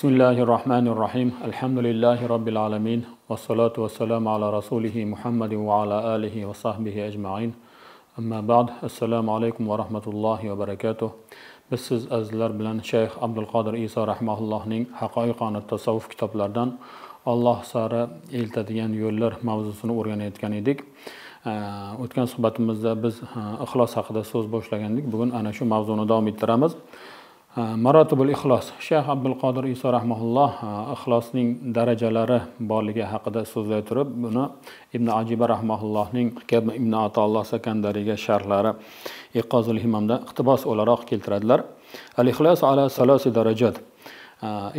bismillahi rohmanir rohim alhamdulillahi robbil alamin vassalotu vassalamu ala rasulihi muhammadin va ala alihi va sahbihi ajmain amma ba'd assalomu alaykum va rahmatullohi va barakatuh biz siz azizlar bilan shayx abdulqodir iso rahmaullohning haqoiqoni tasavvuf kitoblaridan alloh sari eltadigan yo'llar mavzusini o'rganayotgan edik o'tgan suhbatimizda biz e, ixlos haqida so'z boshlagandik bugun ana shu mavzuni davom ettiramiz marotibul ixlos shayx abdul qodir iso rahmaulloh ixlosning darajalari borligi haqida so'zlay turib buni ibn ajiba rahmaullohning ibn atolloh sakandariga sharhlari iqozul himomda iqtibos o'laroq keltiradilar al ixlos ala salosi darajat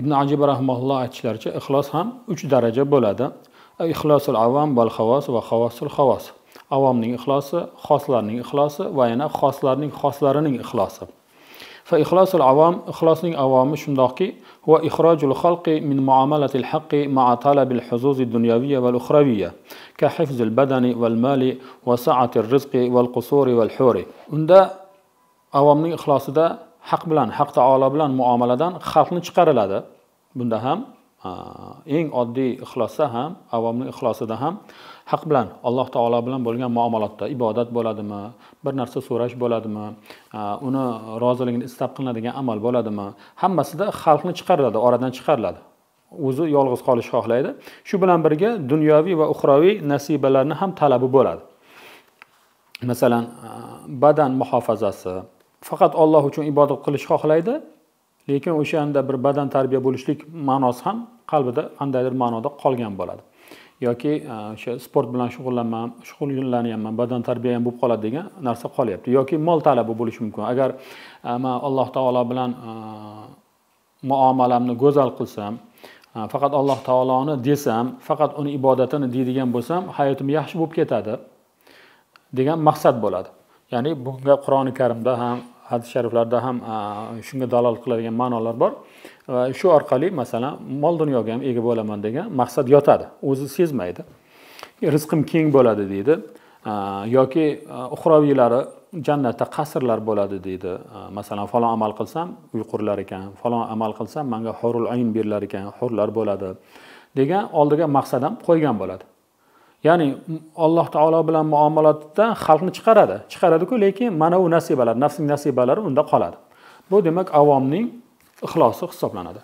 ibn ajiba rahmaulloh aytishlaricha ixlos ham uch daraja bo'ladi ixlosul avam val havos va havosul havos avomning ixlosi xoslarning ixlosi va yana xoslarning xoslarining ixlosi فإخلاص العوام إخلاص العوام شۇنداقكى هو إخراج الخلق من معاملة الحق مع طلب الحظوظ الدنيوية والأخروية كحفظ البدن والمال وسعة الرزق والقصور والحور عند عوام إخلاص ده حق بلان حق تعالى بلان معاملة muomaladan xalqni chiqariladi bunda ham eng oddiy ixlosda ham avomni ixlosida ham haq bilan alloh taolo bilan bo'lgan muomalotda ibodat bo'ladimi bir narsa so'rash bo'ladimi uni roziligini istab qilinadigan amal bo'ladimi hammasida xalqni chiqariladi oradan chiqariladi o'zi yolg'iz qolish xohlaydi shu bilan birga dunyoviy va uxroviy nasibalarni ham talabi bo'ladi masalan badan muhofazasi faqat olloh uchun ibodat qilish xohlaydi lekin o'shanda bir badan tarbiya bo'lishlik ma'nosi ham qalbida qandaydir ma'noda qolgan bo'ladi yoki e, o'sha sport bilan shug'ullanman shug'ullanyapman badan tarbiya ham bo'lib qoladi degan narsa qolyapti yoki mol talabi bo'lishi mumkin agar e, man alloh taolo bilan e, muomalamni go'zal qilsam faqat alloh taoloni desam faqat uni ibodatini deydigan bo'lsam hayotim yaxshi bo'lib ketadi degan maqsad bo'ladi ya'ni bunga qur'oni karimda ham hadis shariflarda ham shunga dalolat qiladigan ma'nolar bor va shu orqali masalan mol dunyoga ham ega bo'laman degan maqsad yotadi o'zi sezmaydi rizqim keng bo'ladi deydi yoki uxroviylari jannatda qasrlar bo'ladi deydi masalan falon amal qilsam uy qurilar ekan falon amal qilsam manga hurul ayn berilar ekan hurlar bo'ladi degan oldiga maqsad ham qo'ygan bo'ladi ya'ni alloh taolo bilan muomalatdan xalqni chiqaradi chiqaradiku lekin mana bu nasibalar nafsning nasibalari unda qoladi bu demak avomning ixlosi hisoblanadi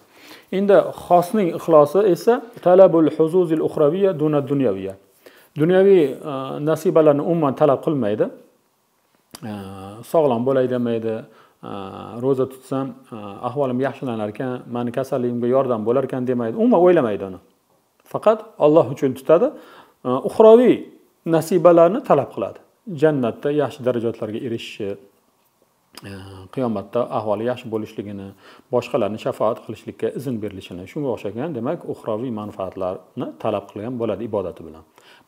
endi xosning ixlosi esa talabul huzuzil uxraviya duna dunyaviya dunyaviy e, nasibalarni umuman talab qilmaydi e, sog'lom bo'lay demaydi e, ro'za tutsam ahvolim yaxshilanar ekan mani kasalligimga yordam bo'lar ekan demaydi umuman o'ylamaydi uni faqat olloh uchun tutadi uxroviy nasibalarni talab qiladi jannatda yaxshi darajatlarga erishishi э, qiyomatda ahvoli yaxshi bo'lishligini boshqalarni shafoat qilishlikka izn berilishini shunga o'xshagan demak uxroviy manfaatlarni talab qilgan bo'ladi ibodati bilan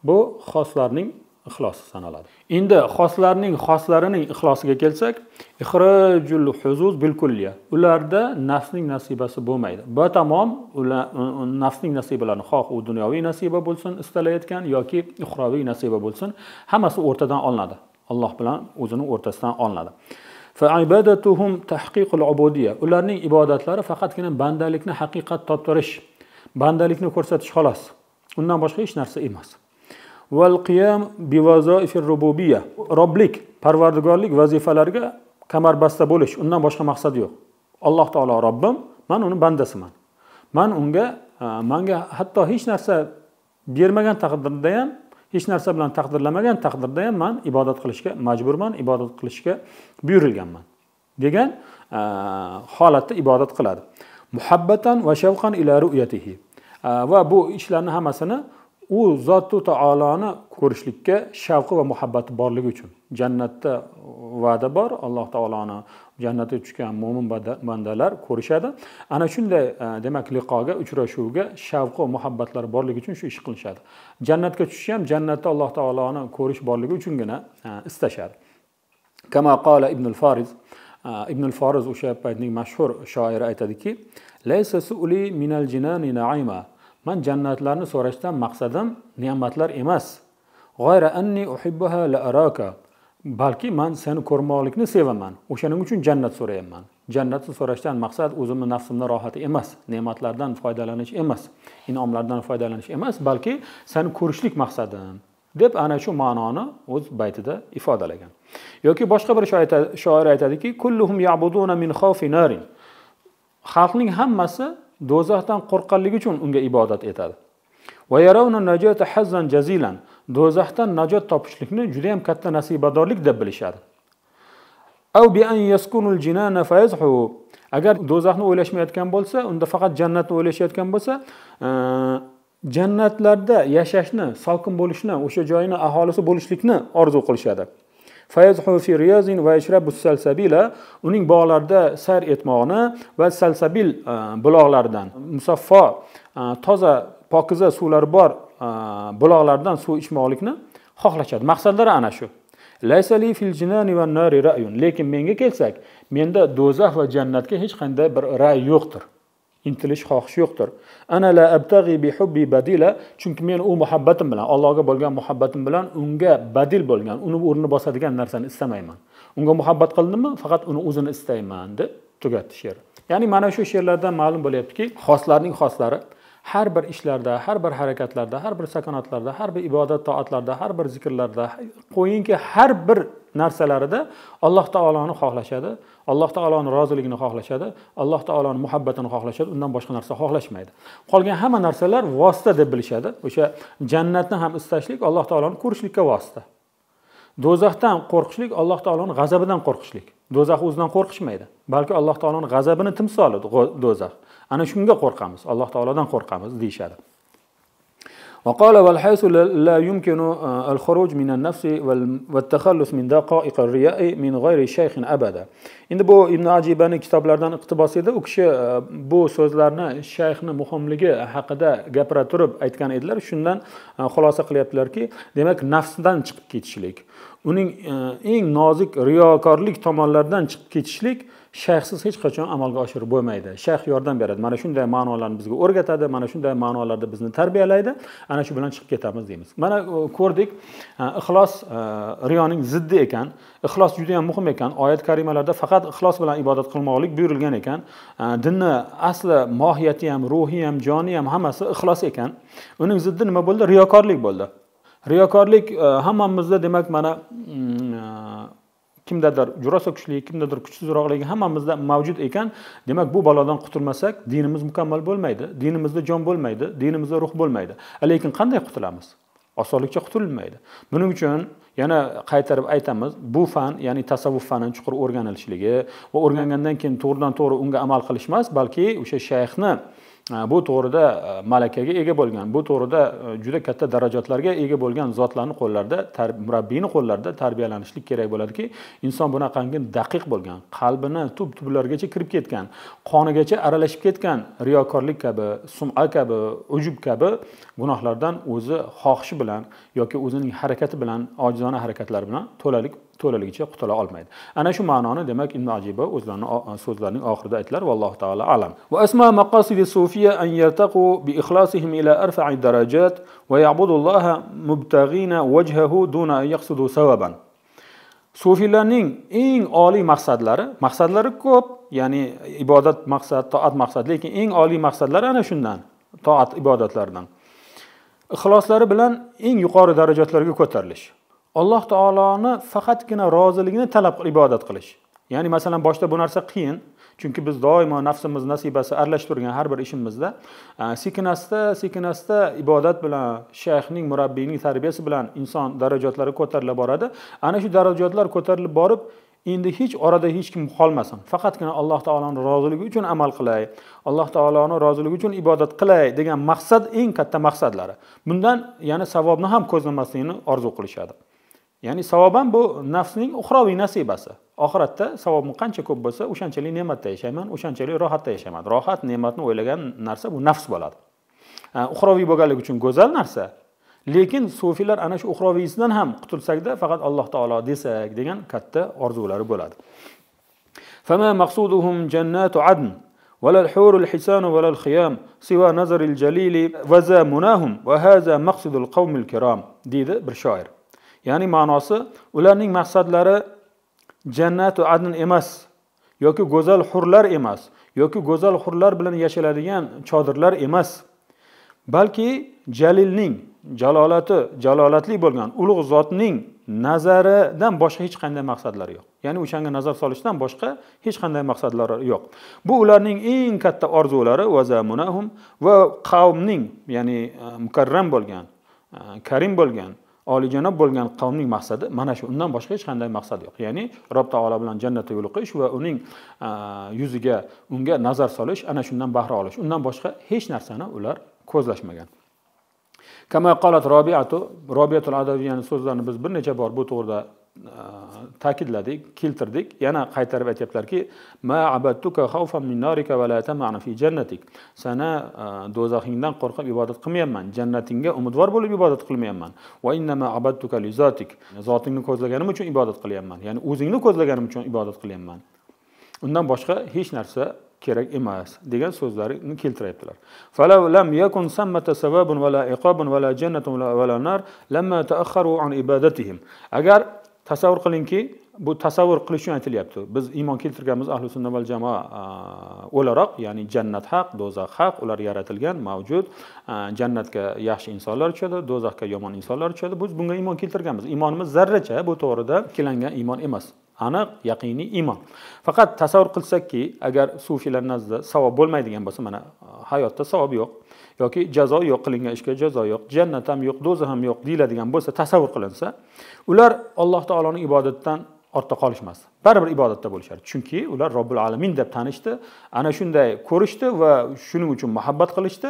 bu xoslarning ixlos sanaladi endi xoslarning xoslarining ixlosiga kelsak ixrojul huzuz bilkulya ularda nafsning nasibasi bo'lmaydi batamom ular nafsning nasibalarini xoh u dunyoviy nasiba bo'lsin istalayotgan yoki uxroviy nasiba bo'lsin hammasi o'rtadan olinadi alloh bilan o'zini o'rtasidan olinadi ularning ibodatlari faqatgina bandalikni haqiqat toptirish bandalikni ko'rsatish xolos undan boshqa hech narsa emas valqiyam qiyam rububiya roblik parvardigorlik vazifalariga kamarbasta bo'lish undan boshqa maqsad yo'q alloh taolo robbim man uni bandasiman man unga e, manga hatto hech narsa bermagan taqdirda ham hech narsa bilan taqdirlamagan taqdirda ham man ibodat qilishga majburman ibodat qilishga buyurilganman degan e, holatda ibodat qiladi muhabbatan va shavqan ila ru'yatihi e, va bu ishlarni hammasini u zotu taoloni ko'rishlikka shavqi va muhabbati borligi uchun jannatda va'da bor alloh taoloni jannatga tushgan mo'min bandalar ko'rishadi ana shunday e, demak liqoga uchrashuvga va muhabbatlar borligi uchun shu ish qilishadi jannatga tushish ham jannatda alloh taoloni ko'rish borligi uchungina e, istashadi kama qola ibnul foriz e, ibnul foriz o'sha paytning mashhur shoiri aytadiki laysa suli minal jinani naima man jannatlarni so'rashdan maqsadim ne'matlar emas uhibbuha la araka balki man seni ko'rmoqlikni sevaman o'shaning uchun jannat so'rayapman jannatni so'rashdan maqsad o'zimni nafsimni rohati emas ne'matlardan foydalanish emas inomlardan foydalanish emas balki seni ko'rishlik maqsadim deb ana shu ma'noni o'z baytida ifodalagan yoki boshqa bir shoir aytadiki kulluhum yabuduna min xalqning hammasi do'zaxdan qo'rqqanligi uchun unga ibodat etadi jazilan do'zaxdan najot topishlikni juda yam katta nasibadorlik deb bilishadi agar do'zaxni o'ylashmayotgan bo'lsa unda faqat jannatni o'ylashayotgan bo'lsa e, jannatlarda yashashni salqin bo'lishni o'sha joyni aholisi bo'lishlikni orzu qilishadi uning bog'larida sayr etmoqni va salsabil e, buloqlardan musaffo e, toza pokiza suvlar bor e, buloqlardan suv ichmoqlikni xohlashadi maqsadlari ana shu lekin menga kelsak menda do'zax va jannatga hech qanday bir ray yo'qdir intilish xohishi yo'qdir ana la abtag'i bi hubbi badila chunki men u muhabbatim bilan allohga bo'lgan muhabbatim bilan unga badil bo'lgan uni o'rnini bosadigan narsani istamayman unga muhabbat qildimmi faqat uni o'zini istayman deb tugatdi she'r ya'ni mana shu she'rlardan ma'lum bo'lyaptiki xoslarning xoslari har bir ishlarda har bir harakatlarda har bir sakonatlarda har bir ibodat toatlarda har bir zikrlarda qo'yingki har bir narsalarida alloh taoloni xohlashadi alloh taoloni roziligini xohlashadi alloh taoloni muhabbatini xohlashadi undan boshqa narsa xohlashmaydi qolgan hamma narsalar vosita deb bilishadi o'sha jannatni ham istashlik alloh taoloni ko'rishlikka vosita do'zaxdan qo'rqishlik alloh taoloni g'azabidan qo'rqishlik do'zax o'zidan qo'rqishmaydi balki alloh taoloni g'azabini timsoli do'zax ana shunga qo'rqamiz alloh taolodan qo'rqamiz deyishadi وقال والحيث لا يمكن الخروج من النفس والتخلص من دقائق الرياء من غير شيخ أبدا endi bu ibn ajibani kitoblaridan iqtibos edi u kishi bu so'zlarni shayxni muhimligi haqida gapira turib aytgan edilar shundan xulosa qilyaptilarki demak nafsdan chiqib ketishlik uning eng nozik riyokorlik tomonlaridan chiqib ketishlik shayxsiz hech qachon amalga oshirib bo'lmaydi shayx yordam beradi mana shunday ma'nolarni bizga o'rgatadi mana shunday ma'nolarda bizni tarbiyalaydi ana shu bilan chiqib ketamiz deymiz mana e, ko'rdik e, ixlos e, riyoning ziddi ekan ixlos juda yam muhim ekan oyat karimalarda faqat ixlos bilan ibodat qilmoqlik buyurilgan ekan dinni asli mohiyati ham ruhi ham joni ham hammasi ixlos ekan uning ziddi nima bo'ldi riyokorlik bo'ldi riyokorlik hammamizda demak mana mm, kimdadir jurosa kuchli kimdadir kuchsizroqligi hammamizda mavjud ekan demak bu balodan qutulmasak dinimiz mukammal bo'lmaydi dinimizda jon bo'lmaydi dinimizda ruh bo'lmaydi lekin qanday qutulamiz osonlikcha qutulmaydi buning uchun yana qaytarib aytamiz bu fan ya'ni tasavvuf fanini chuqur o'rganilishligi va o'rgangandan keyin to'g'ridan to'g'ri unga amal qilish emas balki o'sha shayxni Э, bu to'g'rida e, malakaga ega bo'lgan bu to'g'rida e, juda katta darajatlarga ega bo'lgan zotlarni qo'llarida murabbiyni qo'llarida tarbiyalanishlik kerak bo'ladiki inson bunaqangi daqiq bo'lgan qalbini tub tublarigacha kirib ketgan qonigacha aralashib ketgan riyokorlik kabi sum'a kabi ujub kabi gunohlardan o'zi xohishi bilan yoki o'zining harakati bilan ojizona harakatlar bilan to'lalik to'laligicha qutula olmaydi ana shu ma'noni demak ibn ajiba o'zlarini so'zlarining oxirida aytdilar vallohu taolo alam va asma maqasidi sufiya an yartaqu bi ikhlosihim ila arfa'i darajat va ya'budullaha mubtaghina wajhahu duna yaqsudu sawaban sufiylarning eng oliy maqsadlari maqsadlari ko'p ya'ni ibodat maqsad toat maqsad lekin eng oliy maqsadlari ana shundan toat ibodatlardan ixloslari bilan eng yuqori darajatlarga ko'tarilish alloh taoloni faqatgina roziligini talab qilib ibodat qilish ya'ni masalan boshda bu narsa qiyin chunki biz doimo nafsimiz nasibasi aralashib turgan har bir ishimizda sekin asta sekin asta ibodat bilan shayxning murabbiyning tarbiyasi bilan inson darajatlari ko'tarilib boradi ana shu darajatlar ko'tarilib borib endi hech orada hech kim qolmasin faqatgina alloh taoloni roziligi uchun amal qilay alloh taoloni roziligi uchun ibodat qilay degan maqsad eng katta maqsadlari bundan yana savobni ham ko'zlamaslikni orzu qilishadi ya'ni savob ham bu nafsning uxroviy nasibasi oxiratda savobim qancha ko'p bo'lsa o'shanchalik ne'matda yashayman o'shanchalik rohatda yashayman rohat ne'matni o'ylagan narsa bu nafs bo'ladi uxroviy bo'lganligi uchun go'zal narsa lekin sufiylar ana shu uxroviysidan ham qutulsakda faqat alloh taolo desak degan katta orzulari bo'ladi فما مقصودهم جنات عدن ولا الحور الحسان ولا الخيام سوى نظر الجليل وذا مناهم وهذا مقصد القوم الكرام ديدا برشاعر ya'ni ma'nosi ularning maqsadlari jannatu adn emas yoki go'zal hurlar emas yoki go'zal hurlar bilan yashaladigan chodirlar emas balki jalilning jalolati jalolatli bo'lgan ulug' zotning nazaridan boshqa hech qanday maqsadlari yo'q ya'ni o'shanga nazar solishdan boshqa hech qanday maqsadlari yo'q bu ularning eng katta orzulari va qavmning ya'ni e, mukarram bo'lgan e, karim bo'lgan olijanob bo'lgan qavmning maqsadi mana shu undan boshqa hech qanday maqsad yo'q ya'ni rob taolo bilan jannatda yo'liqish va uning yuziga unga nazar solish ana shundan bahra olish undan boshqa hech narsani ular ko'zlashmagan kama qolat robiatu robiyatul adaviyani so'zlarini biz bir necha bor bu to'g'rida ta'kidladik keltirdik yana qaytarib aytyaptilarki ma abadtuka min narika fi jannatik sana e, do'zaxingdan qo'rqib ibodat qilmayapman jannatingga umidvor bo'lib ibodat qilmayapman abadtuka li zotik zotingni ko'zlaganim uchun ibodat qilyapman ya'ni o'zingni ko'zlaganim uchun ibodat qilyapman undan boshqa hech narsa kerak emas degan so'zlarni keltiryaptilar agar tasavvur qilingki bu tasavvur qilish uchun aytilyapti biz iymon keltirganmiz ahli sunna val jamoa o'laroq ya'ni jannat haq do'zax haq ular yaratilgan mavjud jannatga yaxshi insonlar tushadi do'zaxga yomon insonlar tushadi biz bunga iymon keltirganmiz iymonimiz zarracha bu to'g'rida ikkilangan iymon emas aniq yaqiniy iymon faqat tasavvur qilsakki agar sufiylar nazdida savob bo'lmaydigan bo'lsa mana hayotda savob yo'q yoki jazo yo'q qilingan ishga jazo yo'q jannat ham yo'q do'za ham yo'q deyiladigan bo'lsa tasavvur qilinsa ular alloh taoloning ibodatdan ortda qolishmasdi baribir ibodatda bo'lishardi chunki ular robbil alamin deb tanishdi ana shunday ko'rishdi va shuning uchun muhabbat qilishdi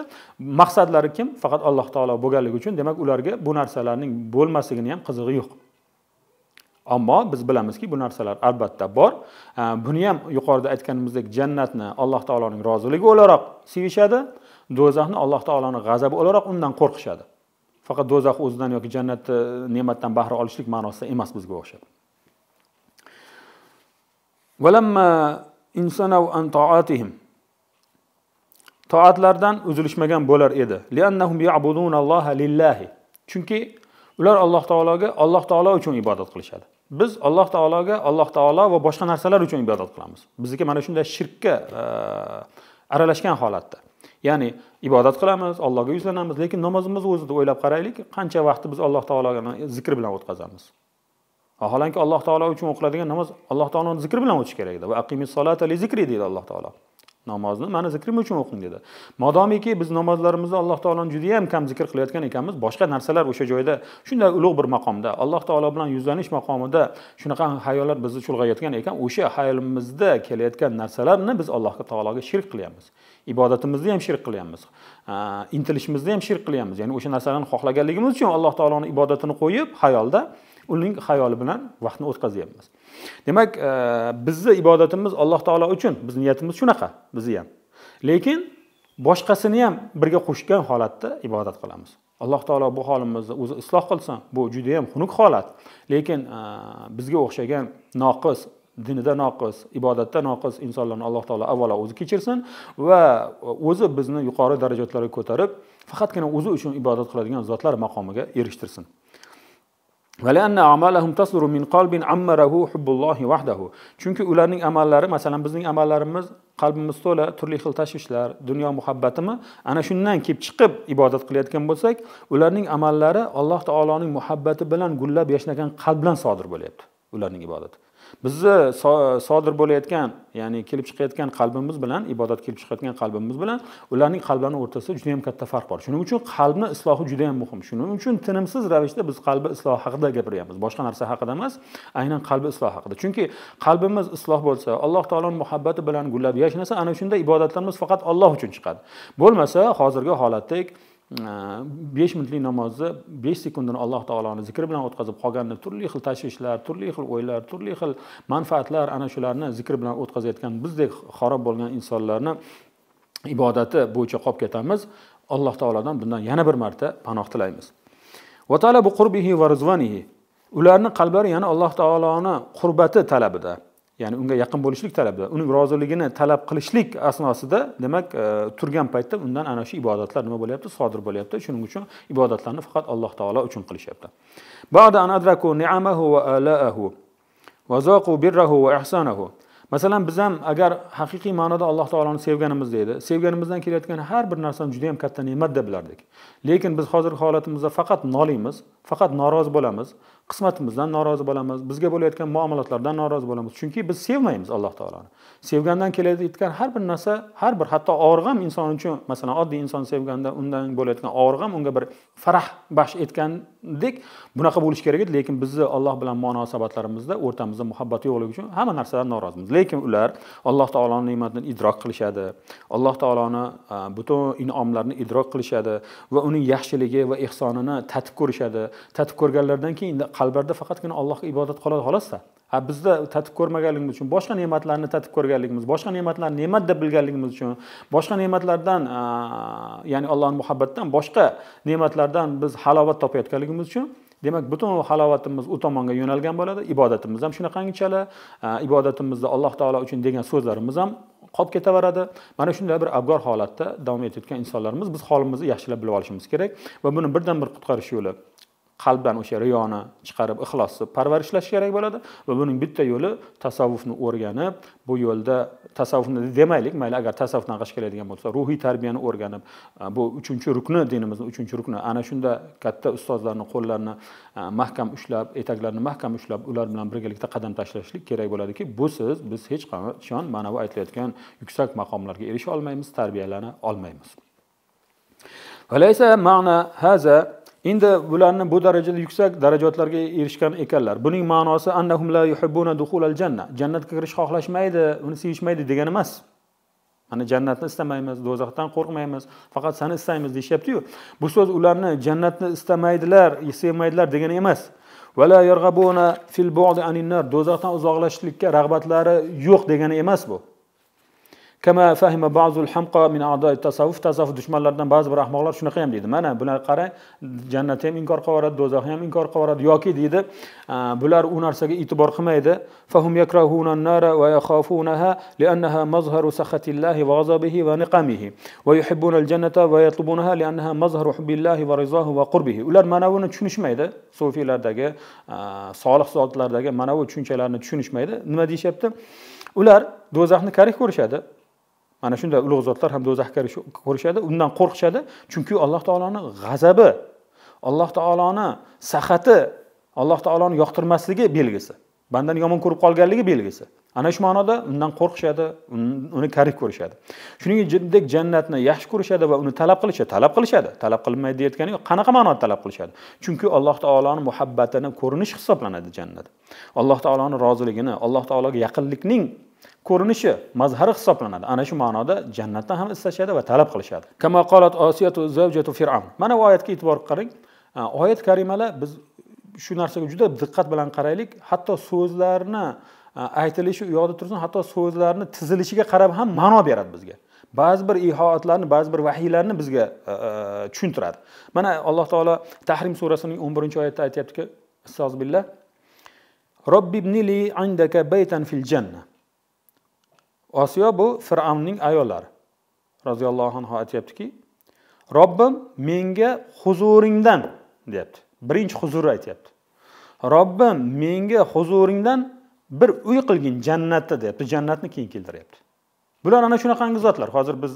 maqsadlari kim faqat alloh taolo bo'lganligi uchun demak ularga bu narsalarning bo'lmasligini ham qizig'i yo'q ammo biz bilamizki bu narsalar albatta bor buni ham yuqorida aytganimizdek jannatni alloh taoloning roziligi o'laroq sevishadi do'zaxni alloh taoloni g'azabi o'laroq undan qo'rqishadi faqat do'zax o'zidan yoki jannatni ne'matdan bahra olishlik ma'nosida emas bizga o'xshab toatlardan uzilishmagan bo'lar edi chunki ular alloh taologa alloh taolo uchun ibodat qilishadi biz alloh taologa alloh taolo va boshqa narsalar uchun ibodat qilamiz bizniki mana shunday shirkka aralashgan holatda ya'ni ibodat qilamiz allohga yuzlanamiz lekin namozimizni o'zida o'ylab qaraylik qancha vaqtni biz alloh taologa zikr bilan o'tkazamiz vaholanki alloh taolo uchun o'qiladigan namoz alloh taoloni zikri bilan o'tishi kerakda va aqimi solata li zikri deydi alloh taolo namozni mani zikrim uchun o'qing dedi modomiki biz namozlarimizda alloh taoloni judayam kam zikr qilayotgan ekanmiz boshqa narsalar o'sha joyda shunday ulug' bir maqomda alloh taolo bilan yuzlanish maqomida shunaqa xayollar bizni chulg'ayotgan ekan o'sha xayolimizda kelayotgan narsalarni biz alloh taologa shirk qilyapmiz ibodatimizni ham shirk qilyapmiz intilishimizni ham shirk qilyapmiz ya'ni o'sha narsalarni xohlaganligimiz uchun alloh taoloni ibodatini qo'yib hayolda uning hayoli bilan vaqtni o'tkazyapmiz demak e, bizni ibodatimiz alloh taolo uchun biz niyatimiz shunaqa bizni ham lekin boshqasini ham birga qo'shgan holatda ibodat qilamiz alloh taolo bu holimizni o'zi isloh qilsin bu judayam xunuk holat lekin e, bizga o'xshagan noqis dinida noqis ibodatda noqis insonlarni alloh taolo avvalo o'zi kechirsin va o'zi bizni yuqori darajalarga ko'tarib faqatgina o'zi uchun ibodat qiladigan zotlar maqomiga erishtirsin chunki ularning amallari masalan bizning amallarimiz qalbimiz to'la turli xil tashvishlar dunyo muhabbatimi ana shundan kelib chiqib ibodat qilayotgan bo'lsak ularning amallari alloh taoloning muhabbati bilan gullab yashnagan qalb bilan sodir bo'lyapti ularning ibodati bizni sodir bo'layotgan ya'ni kelib chiqayotgan qalbimiz bilan ibodat kelib chiqayotgan qalbimiz bilan ularning qalblarini o'rtasida juda yam katta farq bor shuning uchun qalbni islohi juda yam muhim shuning uchun tinimsiz ravishda biz qalbi islohi haqida gapiryapmiz boshqa narsa haqida emas aynan qalbi islohi haqida chunki qalbimiz isloh bo'lsa alloh taoloni muhabbati bilan gullab yashnasa ana shunda ibodatlarimiz faqat olloh uchun chiqadi bo'lmasa hozirgi holatdek Э, besh minutlik namozni besh sekundini alloh taoloni zikr bilan o'tkazib qolganini turli xil tashvishlar turli xil o'ylar turli xil manfaatlar ana shularni zikr bilan o'tkazayotgan bizdek xarob bo'lgan insonlarni ibodati bo'yicha qolib ketamiz alloh taolodan bundan yana bir marta panoh tilaymiz va qurbihi va rizvanihi ularni qalblari yana alloh taoloni qurbati talabida ya'ni unga yaqin bo'lishlik talabida uning roziligini talab qilishlik asnosida demak e, turgan paytda undan ana shu ibodatlar nima bo'lyapti sodir bo'lyapti shuning uchun ibodatlarni faqat alloh taolo uchun qilishyapti ba'da ni'amahu va va birrahu va masalan biz ham agar haqiqiy ma'noda alloh taoloni sevganimiz deydi sevganimizdan kelayotgan har bir narsani juda yam katta ne'mat deb bilardik lekin biz hozirgi holatimizda faqat noliymiz faqat norozi bo'lamiz qismatimizdan norozi bo'lamiz bizga bo'layotgan muomalatlardan norozi bo'lamiz chunki biz sevmaymiz alloh taoloni sevgandan kelayotgan har bir narsa har bir hatto og'riq ham inson uchun masalan oddiy inson sevganda undan bo'layotgan og'riq ham unga bir farah baxsh etgandek bunaqa bo'lishi kerak edi lekin bizni alloh bilan munosabatlarimizda o'rtamizda muhabbat yo'qligi uchun hamma narsadan norozimiz lekin ular alloh taoloni ne'matini idrok qilishadi alloh taoloni butun inomlarini idrok qilishadi va uning yaxshiligi va ehsonini tatib ko'rishadi tatib ko'rganlaridan keyin qalblarda faqatgina allohga ibodat qoladi xolosda a bizda tatib ko'rmaganligimiz uchun boshqa ne'matlarni tatib ko'rganligimiz boshqa ne'matlarni ne'mat deb bilganligimiz uchun boshqa ne'matlardan ya'ni allohni muhabbatidan boshqa ne'matlardan biz halovat topayotganligimiz uchun demak butun halovatimiz u tomonga yo'nalgan bo'ladi ibodatimiz ham shunaqangichala ibodatimizda alloh taolo uchun degan so'zlarimiz ham qolib ketaveradi mana shunday bir abgor holatda davom etayotgan insonlarimiz biz holimizni yaxshilab bilib olishimiz kerak va buni birdan bir qutqarish yo'li qalbdan o'sha riyoni chiqarib ixlosni parvarishlash kerak bo'ladi va buning bitta yo'li tasavvufni o'rganib bu yo'lda tasavvufni demaylik mayli agar tasavvufdan g'ash keladigan bo'lsa ruhiy tarbiyani o'rganib e, bu uchinchi rukni dinimizni uchinchi rukni ana shunda katta ustozlarni qo'llarini e, mahkam ushlab etaklarini mahkam ushlab ular bilan birgalikda qadam tashlashlik kerak bo'ladiki busiz biz hech qachon mana bu aytilayotgan yuksak maqomlarga erisha olmaymiz tarbiyalana olmaymiz endi bularni bu darajada yuksak darajatlarga erishgan ekanlar buning ma'nosi annahum la yuhibbuna al janna jannatga kirish xohlashmaydi uni sevishmaydi degani emas mana jannatni istamaymiz do'zaxdan qo'rqmaymiz faqat sani istaymiz deyishyaptiyu bu so'z ularni jannatni istamaydilar sevmaydilar degani emas yarg'abuna fil bu'di aninnar do'zaxdan uzoqlashishlikka rag'batlari yo'q degani emas bu kama min tasavvuf tasavvuf dushmanlaridan ba'zi bir ahmoqlar shunaqa ham deydi mana bular qarang jannatni ham inkor qilib yuboradi do'zaxni ham inkor qilib yuboradi yoki deydi bular u narsaga e'tibor qilmaydi fahum nara va li'annaha mazharu va g'azabihi va niqamihi va al-jannata va li'annaha mazharu hubbillahi va rizohi va qurbihi ular mana buni tushunishmaydi sufiylardagi solih zotlardagi mana bu tushunchalarni tushunishmaydi nima deyishyapti ular do'zaxni karih ko'rishadi mana shunday ulug' zotlar ham do'zaxga ko'rishadi undan qo'rqishadi chunki alloh taoloni g'azabi alloh taoloni sahati alloh taoloni yoqtirmasligi belgisi bandani yomon ko'rib qolganligi belgisi ana shu ma'noda undan qo'rqishadi uni karih ko'rishadi shuning uchundek jannatni yaxshi ko'rishadi va uni talab qilishadi talab qilishadi talab qilinmaydi deyayotgani yo'q qanaqa ma'noda talab qilishadi chunki alloh taoloni muhabbatini ko'rinish hisoblanadi jannat alloh taoloni roziligini alloh taologa yaqinlikning ko'rinishi mazhari hisoblanadi ana shu ma'noda jannatdan ham istashadi va talab qilishadi kama qolat osiyatu mana bu oyatga e'tibor qarang oyat karimalar biz shu narsaga juda diqqat bilan qaraylik hatto so'zlarni aytilishi u yoqda tursin hatto so'zlarni tizilishiga qarab ham ma'no beradi bizga ba'zi bir ihoatlarni ba'zi bir vahiylarni bizga tushuntiradi mana alloh taolo tahrim surasining o'n birinchi oyatida aytyaptiki billah ibnili indaka baytan fil janna osiyo bu fir'avnning ayollari roziyallohu anhu aytyaptiki robbim menga huzuringdan deyapti birinchi huzurni aytyapti robbim menga huzuringdan bir uy qilgin jannatda deyapti jannatni keyin keltiryapti bular ana shunaqangi zotlar hozir biz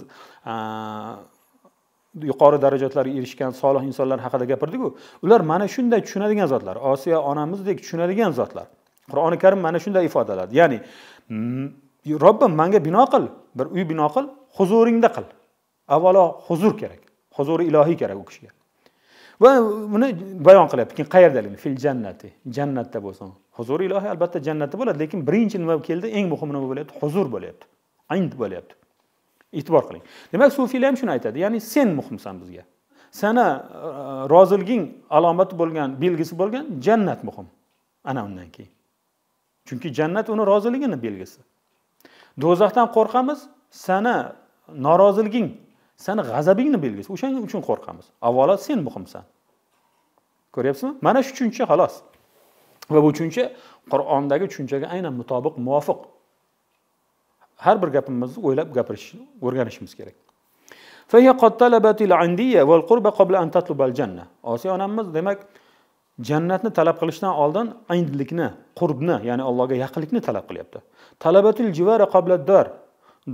yuqori darajalarga erishgan solih insonlar haqida gapirdiku ular mana shunday tushunadigan zotlar osiyo onamizdek tushunadigan zotlar qur'oni karim mana shunday ifodaladi ya'ni robbim manga bino qil bir uy bino qil huzuringda qil avvalo huzur kerak huzuri ilohiy kerak u kishiga va buni bayon qilyapti keyin qayerdaligini fil jannati jannatda bo'lsin huzur ilohiy albatta jannatda bo'ladi lekin birinchi nima keldi eng muhimi nima bo'lyapti huzur bo'lyapti ind bo'lyapti e'tibor qiling demak sufiylar ham shuni aytadi ya'ni sen muhimsan bizga sana e, roziliging alomati bo'lgan belgisi bo'lgan jannat muhim ana undan keyin chunki jannat uni roziligini belgisi do'zaxdan qo'rqamiz sani noroziliging sani g'azabingni belgisi o'shaning uchun qo'rqamiz avvalo sen muhimsan ko'ryapsizmi mana shu tushuncha xolos va bu tushuncha qur'ondagi tushunchaga aynan mutobiq muvofiq har bir gapimizni o'ylab gapirish o'rganishimiz kerak osiy onamiz demak jannatni talab qilishdan oldin andlikni qurbni ya'ni allohga yaqinlikni talab qilyapti talabatul jivara qabladdor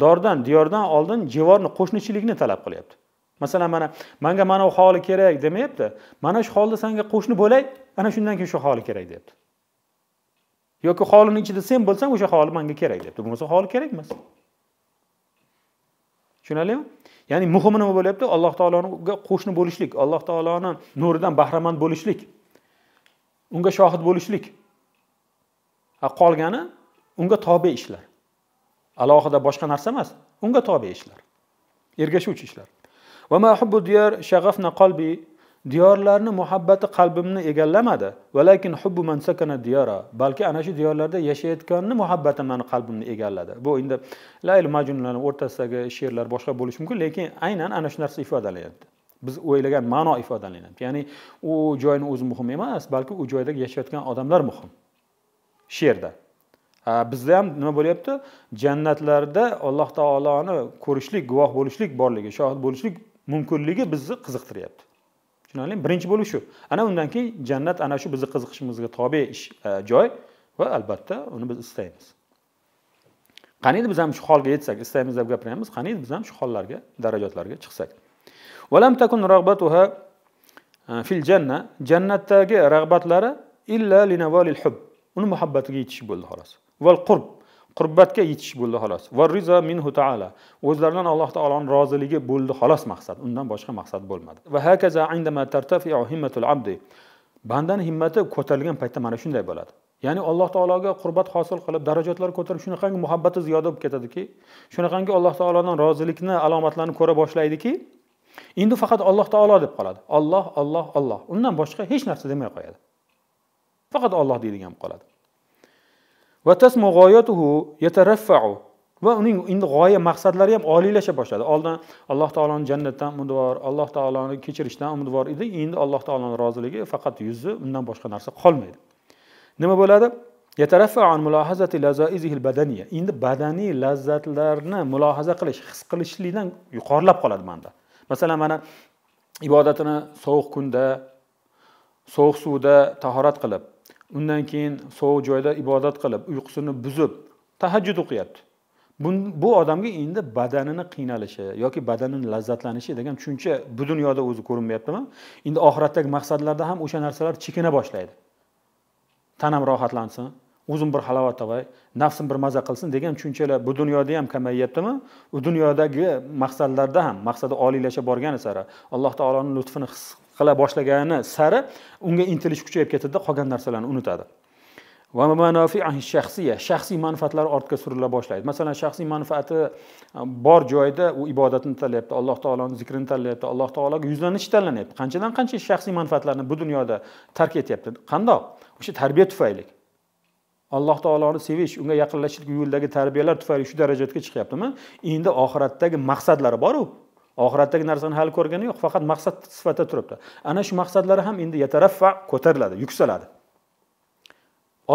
dordan diyordan oldin jivorni qo'shnichilikni talab qilyapti masalan mana manga mana bu hovli kerak demayapti mana shu hovlida sanga qo'shni bo'lay ana shundan keyin shu hovli kerak deyapti yoki hovlini ichida sen bo'lsang o'sha hovli manga kerak deyapti bo'lmasa hovli kerak emas tushunarlimi ya'ni muhimi nima bo'lyapti alloh taologa qo'shni bo'lishlik alloh taoloni nuridan bahramand bo'lishlik unga shohid bo'lishlik qolgani unga tobe ishlar alohida boshqa narsa emas unga tobe ishlar ergashuvchi ishlar mahubbu qalbi diyorlarni muhabbati qalbimni egallamadi hubbu man sakana balki ana shu diyorlarda yashayotganni muhabbati mani qalbimni egalladi bu endi layl majunlarni o'rtasidagi she'rlar boshqa bo'lishi mumkin lekin aynan ana shu narsa ifodalanyapti biz o'ylagan ma'no ifodalanyapti ya'ni u joyni o'zi muhim emas balki u joyda yashayotgan odamlar muhim she'rda bizda ham nima bo'lyapti jannatlarda alloh taoloni ko'rishlik guvoh bo'lishlik borligi shohid bo'lishlik mumkinligi bizni qiziqtiryapti tushunarlimi birinchi bo'lib shu ana undan keyin jannat ana shu bizni qiziqishimizga tobe ish e, joy va albatta uni biz istaymiz qani biz ham shu holga yetsak istaymiz deb gapiryapmiz qani biz ham shu hollarga darajatlarga chiqsak valam takun rag'batuha e, fil janna jannatdagi rag'batlari illa linavolil hub uni muhabbatiga yetishib bo'ldi xolos val qurb qurbatga yetish bo'ldi xolos va riza minhu taala o'zlaridan alloh taoloni roziligi bo'ldi xolos maqsad undan boshqa maqsad bo'lmadi va hakaza indama tartafiu himmatul abdi bandani himmati ko'tarilgan paytda mana shunday bo'ladi ya'ni alloh taologa qurbat hosil qilib darajatlar ko'tarib shunaqangi muhabbati ziyoda bo'lib ketadiki shunaqangi alloh taolodan rozilikni alomatlarini ko'ra boshlaydiki endi faqat alloh taolo deb qoladi olloh olloh olloh undan boshqa hech narsa demay qo'yadi faqat olloh deydigan bo'lib qoladi va tasmu g'oyatuhu yataraffa'u va uning endi g'oya maqsadlari ham oliylasha boshladi oldin alloh taoloni jannatdan umidvor alloh taoloni kechirishdan umidvor edi endi alloh taoloni roziligi faqat yuzi undan boshqa narsa qolmaydi nima bo'ladi endi badaniy lazzatlarni mulohaza qilish his qilishlikdan yuqorilab qoladi manda masalan mana ibodatini sovuq kunda sovuq suvda tahorat qilib undan keyin sovuq joyda ibodat qilib uyqusini buzib tahajjud o'qiyapti bu odamga endi badanini qiynalishi yoki badanini lazzatlanishi degan tushuncha bu dunyoda o'zi ko'rinmayaptimi endi oxiratdagi maqsadlarda ham o'sha narsalar chekina boshlaydi tanam rohatlansin o'zim bir halovat topay nafsim bir maza qilsin degan tushunchalar bu dunyoda ham kamayyaptimi u dunyodagi maqsadlarda ham maqsadi oliylasha borgani sari alloh taoloni lutfini his qila boshlagani sari unga intilish kuchayib ketadida qolgan narsalarni unutadi va shaxsiy manfaatlari ortga surila boshlaydi masalan shaxsiy manfaati e, bor joyda u ibodatni tanlayapti alloh taoloni zikrini tanlayapti alloh taologa yuzlanish tanlanyapti qanchadan qancha shaxsiy manfaatlarni bu dunyoda tark etyapti qandoq o'sha tarbiya tufayli alloh taoloni sevish unga yaqinlashishlik yo'lidagi tarbiyalar tufayli shu darajaga chiqyaptimi endi oxiratdagi maqsadlari boru oxiratdagi narsani hali ko'rgani yo'q faqat maqsad sifatida turibdi ana shu maqsadlari ham endi yataraffa ko'tariladi yuksaladi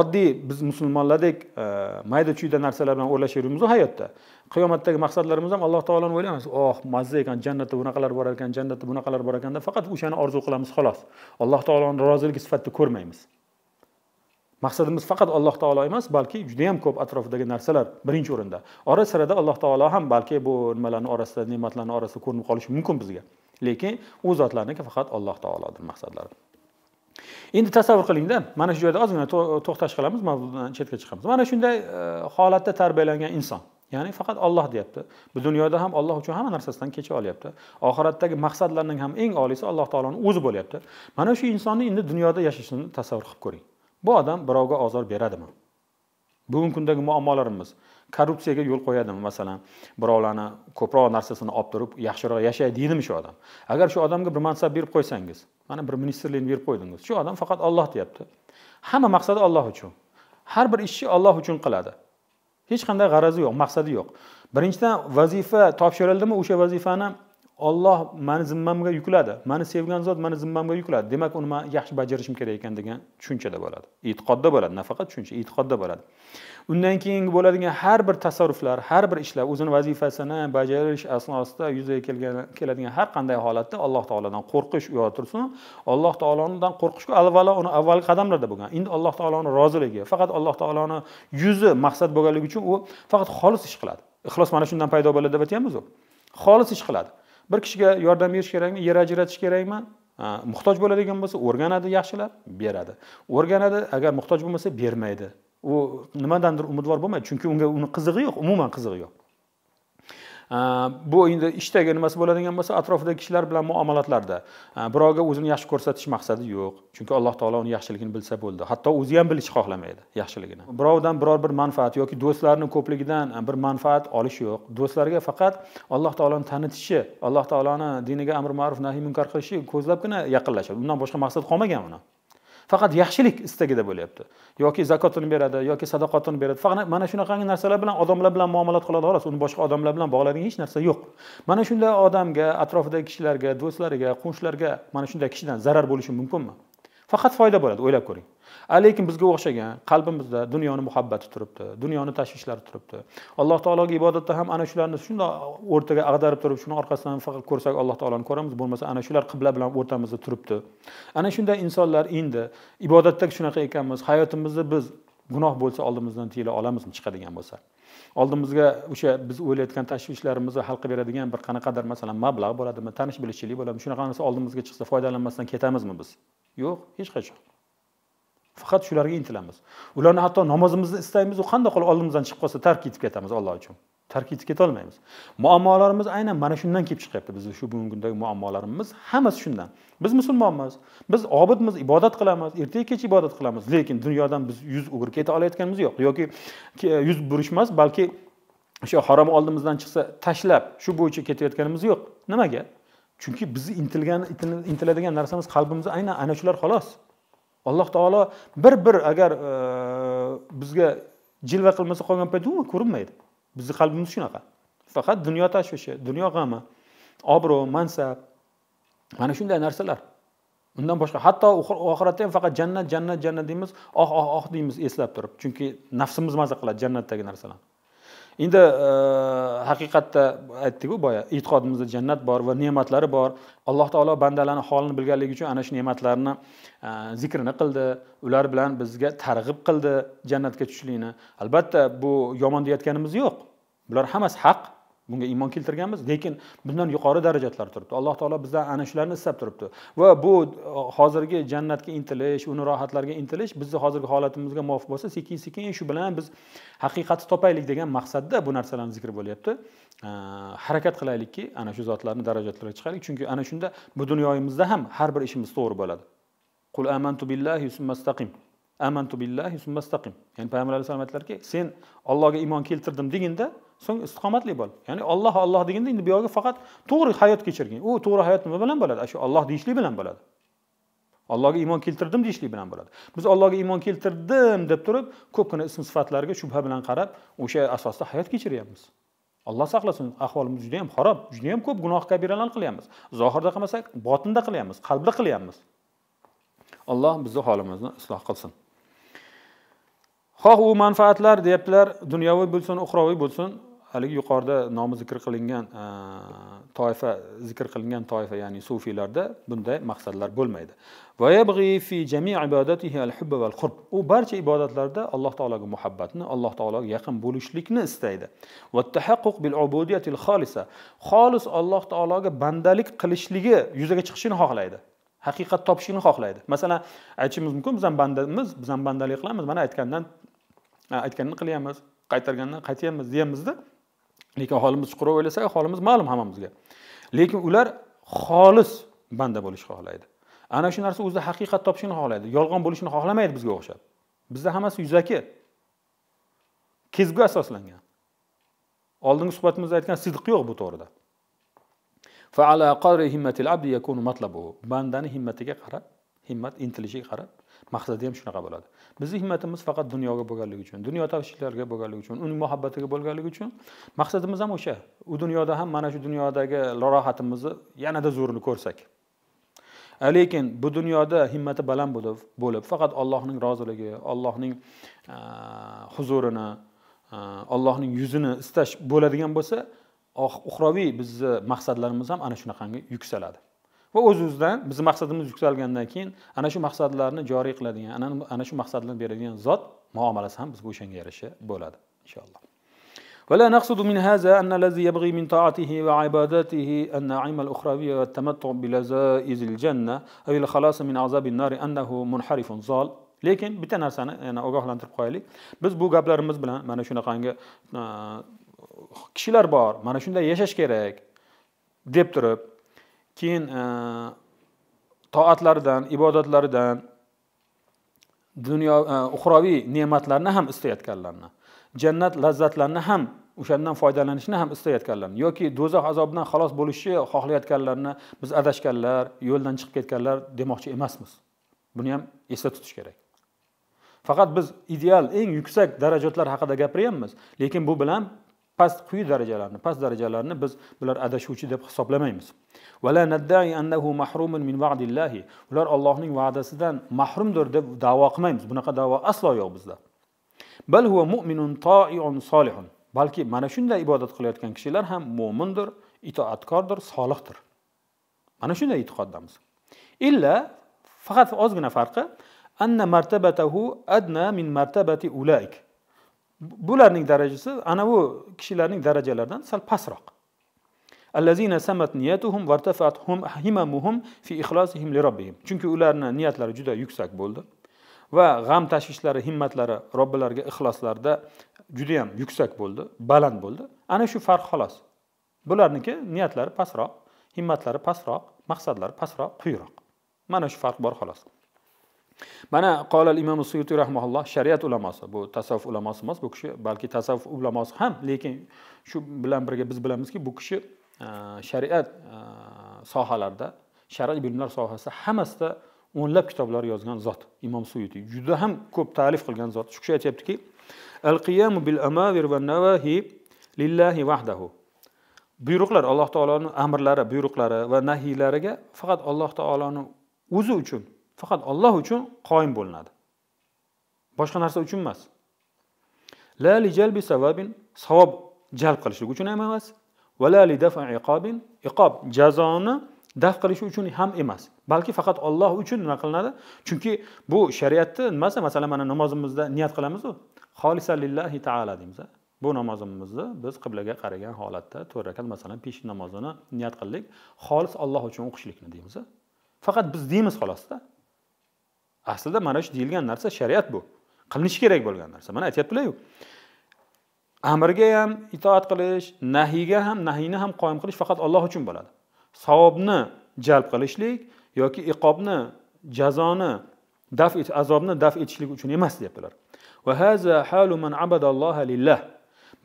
oddiy biz musulmonlardek e, mayda chuyda narsalar bilan o'rlashaveramizu hayotda qiyomatdagi maqsadlarimiz ham alloh taoloni o'ylaymiz oh mazza ekan jannatda bunaqalar bor ekan jannatda bunaqalar bor ekan deb faqat o'shani orzu qilamiz xolos alloh taoloni roziligi sifatida ko'rmaymiz maqsadimiz faqat alloh taolo emas balki juda yam ko'p atrofidagi narsalar birinchi o'rinda ora sirada alloh taolo ham balki bu nimalarni orasida ne'matlarni orasida ko'rinib qolishi mumkin bizga lekin u zotlarniki faqat alloh taolodir maqsadlari endi tasavvur qilingda mana shu joyda ozgina to'xtash qilamiz mavzudan chetga chiqamiz mana shunday e, holatda tarbiyalangan inson ya'ni faqat olloh deyapti bu dunyoda ham olloh uchun hamma narsasidan kecha olyapti oxiratdagi maqsadlarning ham eng oliysi alloh taoloni o'zi bo'lyapti mana shu insonni endi dunyoda yashashini tasavvur qilib ko'ring bu odam birovga ozor beradimi bugungi kundagi muammolarimiz korrupsiyaga yo'l qo'yadimi masalan birovlarni ko'proq narsasini olib turib yaxshiroq deydimi shu odam agar shu odamga bir mansab berib qo'ysangiz mana bir ministrlikni berib qo'ydingiz shu odam faqat olloh deyapti hamma maqsadi olloh uchun har bir ishni olloh uchun qiladi hech qanday g'arazi yo'q maqsadi yo'q birinchidan vazifa topshirildimi o'sha vazifani olloh mani zimmamga yukladi mani sevgan zot mani zimmamga yukladi demak uni man yaxshi bajarishim kerak ekan degan tushunchada bo'ladi e'tiqodda bo'ladi nafaqat tushuncha e'tiqodda bo'ladi undan keyingi bo'ladigan har bir tasarruflar har bir ishlar o'zini vazifasini bajarish asnosida yuzaga keladigan har qanday holatda alloh taolodan qo'rqish u tursin alloh taolodan qo'rqishku avvalo uni avvalgi qadamlarda bo'lgan endi alloh taoloni roziligi faqat alloh taoloni yuzi maqsad bo'lganligi uchun u faqat xolis ish qiladi ixlos mana shundan paydo bo'ladi deb aytyapmizu xolis ish qiladi bir kishiga yordam berish kerakmi yer ajratish kerakmi muhtoj bo'ladigan bo'lsa o'rganadi yaxshilab beradi o'rganadi agar muhtoj bo'lmasa bermaydi u nimadandir umidvor bo'lmaydi chunki unga uni qizig'i yo'q umuman qizig'i yo'q bu endi ishdagi nimasi bo'ladigan bo'lsa atrofidagi kishilar bilan muomalatlarda birovga o'zini yaxshi ko'rsatish maqsadi yo'q chunki alloh taolo uni yaxshiligini bilsa bo'ldi hatto o'zi ham bilishni xohlamaydi yaxshiligini birovdan biror bir manfaat yoki do'stlarni ko'pligidan e, bir manfaat olish yo'q do'stlarga faqat alloh taoloni tanitishi alloh taoloni diniga amri ma'ruf nahiy munkar qilishi ko'zlabgina yaqinlashadi undan boshqa maqsad qolmagan uni faqat yaxshilik istagida bo'lyapti yoki zakotini beradi yoki sadoqatini beradi faqat mana shunaqangi narsalar bilan odamlar bilan muomala qiladi xolos uni boshqa odamlar bilan bog'laydigan hech narsa yo'q mana shunday odamga atrofidagi kishilarga do'stlariga qo'shnilarga mana shunday kishidan zarar bo'lishi mumkinmi faqat foyda bo'ladi o'ylab ko'ring lekin bizga o'xshagan qalbimizda dunyoni muhabbati turibdi dunyoni tashvishlari turibdi alloh taologa ibodatda ham ana shularni shundoq o'rtaga ag'darib turib shuni orqasidan faqat ko'rsak alloh taoloni ko'ramiz bo'lmasa ana shular qibla bilan o'rtamizda turibdi ana shunday insonlar endi ibodatda shunaqa ekanmiz hayotimizni biz gunoh bo'lsa oldimizdan tiyila olamizmi chiqadigan bo'lsa oldimizga o'sha biz o'ylayotgan tashvishlarimizni hal qilib beradigan bir qanaqadir masalan mablag' bo'ladimi tanish bilishchilik bo'ladimi shunaqa narsa oldimizga chiqsa foydalanmasdan ketamizmi biz yo'q hech qachon faqat shularga intilamiz ularni hatto namozimizni istaymiz u qanday qilib oldimizdan chiqib qolsa tark etib ketamiz alloh uchun tark etib ketolmaymiz muammolarimiz aynan mana shundan kelib chiqyapti bizni shu bugungi kundagi muammolarimiz hammasi shundan biz musulmonmiz biz obidmiz ibodat qilamiz ertayu kech ibodat qilamiz lekin dunyodan biz yuz o'girib keta olayotganimiz yo'q yoki e, yuz burish emas balki o'sha harom oldimizdan chiqsa tashlab shu bo'yicha ketayotganimiz yo'q nimaga chunki bizni intilgan intiladigan narsamiz qalbimiz aynan ana shular xolos alloh taolo bir bir agar e, bizga jilva qilmasa qolgan payt umuman ko'rinmaydi bizni qalbimiz shunaqa faqat dunyo tashvishi dunyo g'ami obro' mansab mana shunday narsalar undan boshqa hatto oxiratda ham faqat jannat jannat jannat deymiz oh oh oh deymiz eslab turib chunki nafsimiz maza qiladi jannatdagi narsalarni endi e, haqiqatda aytdikku boya e'tiqodimizda jannat bor va ne'matlari bor alloh taolo bandalarni holini bilganligi uchun ana shu ne'matlarni e, zikrini qildi ular bilan bizga targ'ib qildi jannatga tushishlikni albatta bu yomon deyayotganimiz yo'q bular hammasi haq bunga iymon keltirganmiz lekin bundan yuqori darajalar turibdi alloh taolo bizdan ana shularni istab turibdi va bu e, hozirgi jannatga intilish uni rohatlarga intilish bizni hozirgi holatimizga muvofiq bo'lsa sekin sekin shu bilan biz haqiqatni topaylik degan maqsadda bu narsalarni zikr bo'lyapti e, harakat qilaylikki ana shu zotlarni darajalariga chiqaylik chunki ana shunda bu dunyoyimizda ham har bir ishimiz to'g'ri bo'ladi qul amantu billahi summa amantu billahi summa ya'ni payg'ambar alayhissalom aytdilarki sen ollohga iymon keltirdim deginda so'ng istiqomatli bo'l ya'ni olloh olloh deganda endi bu yog'i faqat to'g'ri hayot kechirgin u to'g'ri hayot nima bilan bo'ladi shu olloh deyishlik bilan bo'ladi allohga iymon keltirdim deyishlik bilan bo'ladi biz allohga iymon keltirdim deb turib ko'pgina ism sifatlarga shubha bilan qarab o'sha asosda hayot kechiryapmiz alloh saqlasin ahvolimiz juda yam xarob juda yam ko'p gunoh kabiralarni qilyapmiz zohirda qilmasak botinda qilyapmiz qalbda qilyapmiz alloh bizni holimizni isloh qilsin xoh u manfaatlar deyaptilar dunyoviy bo'lsin uxroviy bo'lsin haligi yuqorida nomi zikr qilingan e, toifa zikr qilingan toifa ya'ni sufiylarda bunday maqsadlar bo'lmaydi u barcha ibodatlarda alloh taologa muhabbatni alloh taologa yaqin bo'lishlikni istaydi xolis alloh taologa bandalik qilishligi yuzaga chiqishini xohlaydi haqiqat topishini xohlaydi masalan aytishimiz mumkin biz ham bandamiz biz ham bandalik qilamiz mana aytgandan aytganini qilyapmiz qaytargandan qaytyapmiz deyapmizda lekin holimiz chuqur o'ylasak holimiz ma'lum hammamizga lekin ular xolis banda bo'lishni xohlaydi ana shu narsa o'zida haqiqat topishini xohlaydi yolg'on bo'lishini xohlamaydi bizga o'xshab bizda hammasi yuzaki kezgu asoslangan oldingi suhbatimizda aytgan sidq yo'q bu to'g'rida bandani himmatiga qarab himmat intilishiga qarab maqsadi ham shunaqa bo'ladi bizni himmatimiz faqat dunyoga bo'lganligi uchun dunyo tashvishlariga bo'lganligi uchun uning muhabbatiga bo'lganligi uchun maqsadimiz ham o'sha u dunyoda ham mana shu dunyodagi rohatimizni yanada zo'rini ko'rsak lekin bu dunyoda himmati baland bo'lib bo'lib faqat allohning roziligi allohning huzurini allohning yuzini istash bo'ladigan bo'lsa uxroviy bizni maqsadlarimiz ham ana shunaqangi yuksaladi va o'z o'zidan bizni maqsadimiz yuksalgandan keyin ana shu maqsadlarni joriy qiladigan ana shu maqsadlarni beradigan zot muomalasi ham bizga o'shanga yarasha bo'ladi inshaalloh ولا نقصد من هذا أن الذي يبغي من طاعته وعبادته النعيم الأخروية والتمتع بلذائذ الجنة أو الخلاص من عذاب النار أنه منحرف ضال lekin bitta narsani yana ogohlantirib qo'yaylik biz bu gaplarimiz bilan mana shunaqangi kishilar bor mana shunday yashash kerak deb turib keyin e, toatlaridan ibodatlaridan dunyo e, uxroviy ne'matlarni ham istayotganlarni jannat lazzatlarini ham o'shandan foydalanishni ham istayotganlarni yoki do'zax azobidan xalos bo'lishni xohlayotganlarni biz adashganlar yo'ldan chiqib ketganlar demoqchi emasmiz buni ham esda tutish kerak faqat biz ideal eng yuksak darajatlar haqida gapiryapmiz lekin bu bilan past quyi darajalarni past darajalarni biz bular adashuvchi deb hisoblamaymiz naddai annahu mahrumun min va'dillahi ular allohning va'dasidan mahrumdir deb da'vo qilmaymiz bunaqa da'vo aslo yo'q bizda bal huwa mu'minun toiun solihun balki mana shunday ibodat qilayotgan kishilar ham mo'mindir itoatkordir solihdir mana shunday e'tiqoddamiz illa faqat ozgina farqi anna martabatahu adna min martabati ulaik bularning darajasi ana bu kishilarning darajalaridan sal pastroq allazina samat himamuhum fi li chunki ularni niyatlari juda yuksak bo'ldi va g'am tashvishlari himmatlari robbilariga ixloslarida judayam yuksak bo'ldi baland bo'ldi ana shu farq xolos bularniki niyatlari pastroq himmatlari pastroq maqsadlari pastroq quyiroq mana shu farq bor xolos mana qolal imom suyuti rahmaulloh shariat ulamosi bu tasavvuf ulamosi emas bu kishi balki tasavvuf ulamosi ham lekin shu bilan birga biz bilamizki bu kishi e, shariat e, sohalarida shar'iy bilimlar sohasida hammasida o'nlab kitoblar yozgan zot imom suyuti juda ham ko'p ta'lif qilgan zot shu kishi aytyaptiki al qiyamu bil amavir va navahi lillahi vahdahu buyruqlar alloh taoloni amrlari buyruqlari va nahiylariga faqat alloh taoloni o'zi uchun faqat olloh uchun qoyim bo'linadi boshqa narsa uchun emas la li jalbi savabin savob jalb qilishlik uchun ham emas va la li dafa iqobin iqob jazoni daf qilish uchun ham emas balki faqat olloh uchun nima qilinadi chunki bu shariatni nimasi masalan mana namozimizda niyat qilamizu xolisalillahi lillahi taala deymiz bu namozimizni biz qiblaga qaragan holatda to'rt rakat masalan peshin namozini niyat qildik xolis olloh uchun o'qishlikni deymiz faqat biz deymiz xolosda aslida mana shu deyilgan narsa shariat bu qilinishi kerak bo'lgan narsa mana aytyaptilarku amrga ham itoat qilish nahiyga ham nahiyni ham qoyim qilish faqat olloh uchun bo'ladi savobni jalb qilishlik yoki iqobni jazoni daf et azobni daf etishlik uchun emas deyaptilar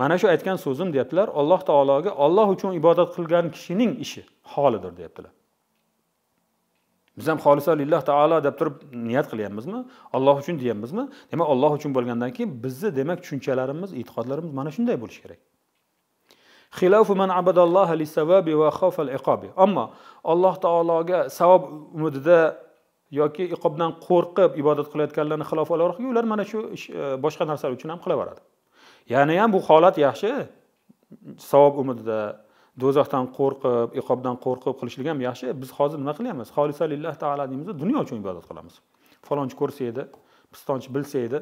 mana shu aytgan so'zim deyaptilar alloh taologa olloh uchun ibodat qilgan kishining ishi holidir deyaptilar biz ham xolisa lilloh taolo deb turib niyat qilyapmizmi alloh uchun deyapmizmi demak alloh uchun bo'lgandan keyin bizni demak tushunchalarimiz e'tiqodlarimiz mana shunday bo'lishi kerak man va xofal iqobi ammo alloh taologa savob umidida yoki iqobdan qo'rqib ibodat qilayotganlarni xilof olaroq ular mana shu e, boshqa narsalar uchun ham qilaveradi ya'ni ham bu holat yaxshi savob umidida do'zaxdan qo'rqib iqobdan qo'rqib qilishlik ham yaxshi biz hozir nima qilyapmiz xolisa lillah taala deymiz dunyo uchun ibodat qilamiz falonchi ko'rsa edi pistonchi bilsa edi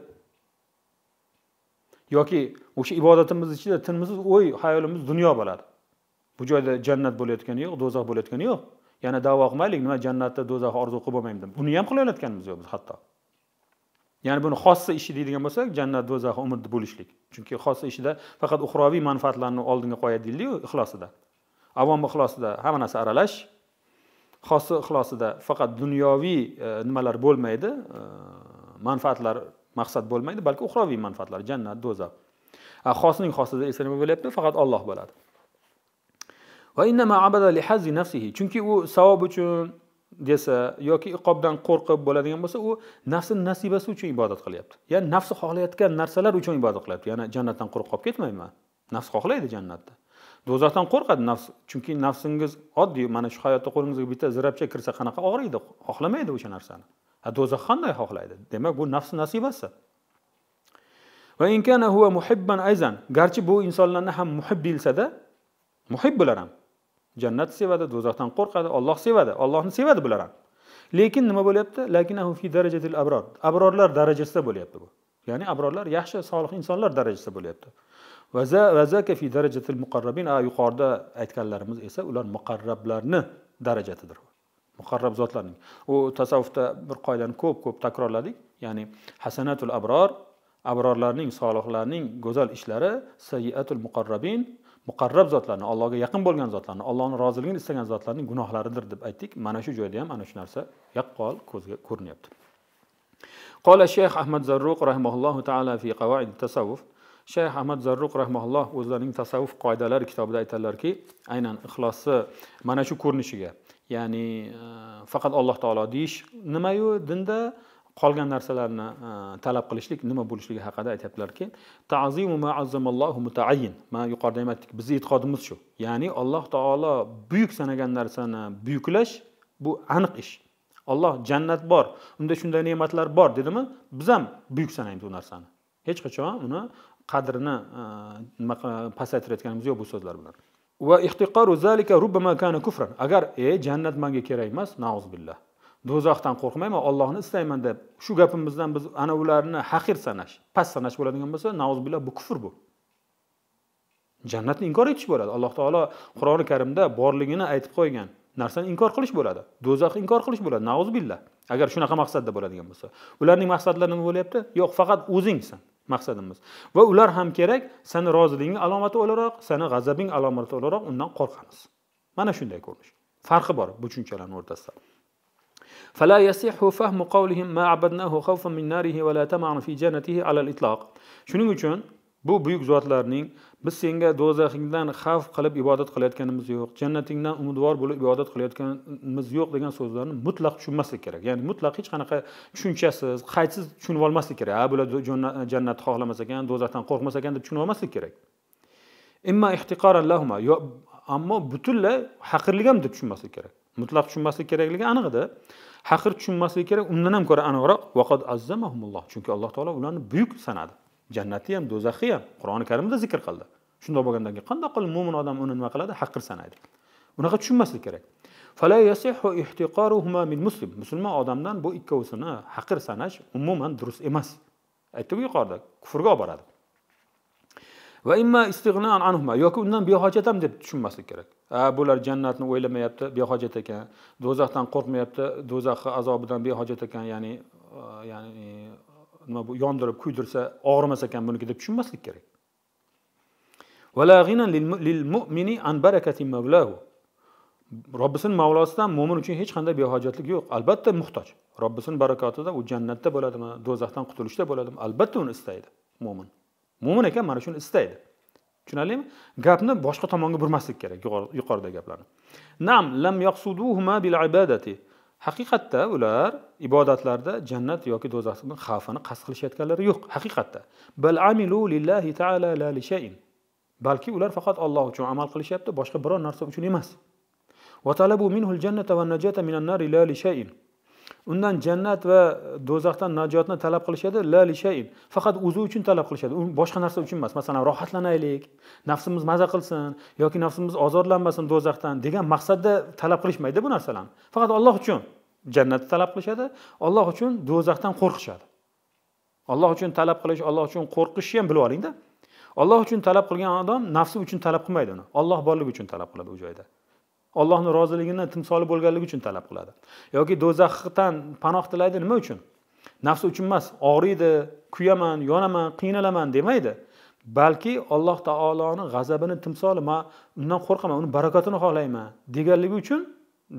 yoki o'sha ibodatimiz ichida tinimsiz o'y hayolimiz dunyo bo'ladi bu joyda jannat bo'layotgani yo'q do'zax bo'layotgani yo'q yana davo qilmaylik nima jannatda do'zax orzu qilib bo'lmaymi deb buni ham qilayotganimiz yo'q biz hatto ya'ni buni xossa ishi deydigan bo'lsak jannat do'zax umidni bo'lishlik chunki xossa ishida faqat uxroviy manfaatlarni oldinga qo'yadi deydiyu ixlosida avom ixlosida hamma narsa aralash xosi ixlosida faqat dunyoviy e, nimalar bo'lmaydi e, manfaatlar maqsad bo'lmaydi balki uxroviy manfaatlar jannat do'zax xosning xosida esa nima bo'lyapti faqat olloh bo'ladi chunki u savob uchun desa yoki iqobdan qo'rqib bo'ladigan bo'lsa u nafsini nasibasi uchun ibodat qilyapti ya'ni nafsi xohlayotgan narsalar uchun ibodat qilyapti ya'ni jannatdan quruq qolib ketmayman nafs xohlaydi jannatni do'zaxdan qo'rqadi nafs chunki nafsingiz oddiy mana shu hayotda qo'lingizga bitta zirabcha kirsa qanaqa og'riydi xohlamaydi o'sha narsani a do'zax qanday xohlaydi demak bu nafs nasibasi va muhibban garchi bu insonlarni ham muhib deyilsada muhib bular ham jannatni sevadi do'zaxdan qo'rqadi olloh sevadi ollohni sevadi bular ham lekin nima bo'lyapti fi darajatil abror abrorlar darajasida bo'lyapti bu ya'ni abrorlar yaxshi solih insonlar darajasida bo'lyapti vazaka fi darajatil muqarrabin yuqorida aytganlarimiz esa ular muqarrablarni darajatidir muqarrab zotlarning u tasavvufda bir qoidani ko'p ko'p takrorladik ya'ni hasanatul abror abrorlarning solihlarning go'zal ishlari sayiatul muqarrabin muqarrab zotlarni allohga yaqin bo'lgan zotlarni allohni roziligini istagan zotlarning gunohlaridir deb aytdik mana shu joyda ham ana shu narsa yaqqol ko'zga ko'rinyapti qola shayx ahmad zarruq rahimaullohu taala fi qavaid tasavvuf shayx ahmad zarruq rahmaulloh o'zlarining tasavvuf qoidalari kitobida aytadilarki aynan ixlosni mana shu ko'rinishiga ya'ni e, faqat alloh taolo deyish nimayu dinda qolgan narsalarni e, talab qilishlik nima bo'lishligi haqida aytyaptilarki tazimu mana yuqorida ham aytdik bizni e'tiqodimiz shu ya'ni alloh taolo buyuk sanagan narsani buyuklash bu aniq ish olloh jannat bor unda shunday ne'matlar bor dedimi biz ham buyuk sanaymiz u narsani hech qachon uni qadrini e, nima pasaytirayotganimiz yo'q bu so'zlar bilan va ihtiqoru zalika rubbama kana kufran agar e jannat manga kerak emas billah do'zaxdan qo'rqmayman ollohni istayman deb shu gapimizdan biz ana ularni haqir sanash past sanash bo'ladigan bo'lsa billah bu kufr bu jannatni inkor etish bo'ladi alloh taolo qur'oni karimda borligini aytib qo'ygan narsani inkor qilish bo'ladi do'zaxni inkor qilish bo'ladi billah agar shunaqa maqsadda bo'ladigan bo'lsa ularning maqsadlari nima bo'lyapti yo'q faqat o'zingsan maqsadimiz va ular ham kerak sani roziliging alomati o'laroq sani g'azabing alomati o'laroq undan qo'rqamiz mana shunday ko'rinish farqi bor bu tushunchalarni o'rtasida فلا يصح فهم قولهم ما عبدناه خوفا من ناره ولا تمعن في جنته على الإطلاق shuning uchun bu buyuk zotlarning biz senga do'zaxingdan xavf qilib ibodat qilayotganimiz yo'q jannatingdan umidvor bo'lib ibodat qilayotganimiz yo'q degan so'zlarni mutlaq tushunmaslik kerak ya'ni mutlaq hech qanaqa tushunchasiz qaytsiz tushunib olmaslik kerak ha bular jannatni xohlamas ekan do'zaxdan qo'rqmas ekan deb tushunib olmaslik kerak imma ammo butunlay haqirlik ham deb tushunmaslik kerak mutlaq tushunmaslik kerakligi aniqda haqir tushunmaslik kerak undan ham ko'ra aniqroq chunki alloh taolo ularni buyuk sanadi jannati ham do'zaxi ham qur'oni karimda zikr qildi shundoq bo'lgandan keyin qandoq qilib mo'min odam uni nima qiladi haqir sanaydi unaqa tushunmaslik kerak muslim musulmon odamdan bu ikkovsini haqir sanash umuman durust emas aytdiku yuqorida kufrga olib boradi va imma yoki undan behojat ham deb tushunmaslik kerak a bular jannatni o'ylamayapti behojat ekan do'zaxdan qo'rqmayapti do'zaxni azobidan behojat ekan ya'ni ya'ni nima bu yondirib kuydirsa og'rimas ekan buniki deb tushunmaslik kerak robbisini mavlosidan mo'min uchun hech qanday behojatlik yo'q albatta muhtoj robbisini barakotida u jannatda bo'ladimi do'zaxdan qutulishda bo'ladimi albatta uni istaydi mo'min mo'min ekan mana shuni istaydi tushunarlimi gapni boshqa tomonga burmaslik kerak yuqoridagi gaplarni nam lam yaqsuduhuma bil ibadati haqiqatda ular ibodatlarda jannat yoki do'zaxni xavfini qasd qilishayotganlari yo'q haqiqatda amilu lillahi taala balki ular faqat Alloh uchun amal qilishyapti boshqa biror narsa uchun emas talabu jannata minan undan jannat va do'zaxdan najotni talab qilishadi la lishayin faqat o'zi uchun talab qilishadi u boshqa narsa uchun emas masalan rohatlanaylik nafsimiz maza qilsin yoki nafsimiz ozorlanmasin do'zaxdan degan maqsadda talab qilishmaydi bu narsalarni faqat olloh uchun jannatni talab qilishadi olloh uchun do'zaxdan qo'rqishadi olloh uchun talab qilish olloh uchun qo'rqishni ham bilib olingda olloh uchun talab qilgan odam nafsi uchun talab qilmaydi uni olloh borligi uchun talab qiladi u joyda ollohni roziligini timsoli bo'lganligi uchun talab qiladi yoki do'zaxdan panoh tilaydi nima uchun nafsi uchun emas og'riydi kuyaman yonaman qiynalaman demaydi balki alloh taoloni g'azabini timsoli man undan qo'rqaman uni barakatini xohlayman deganligi uchun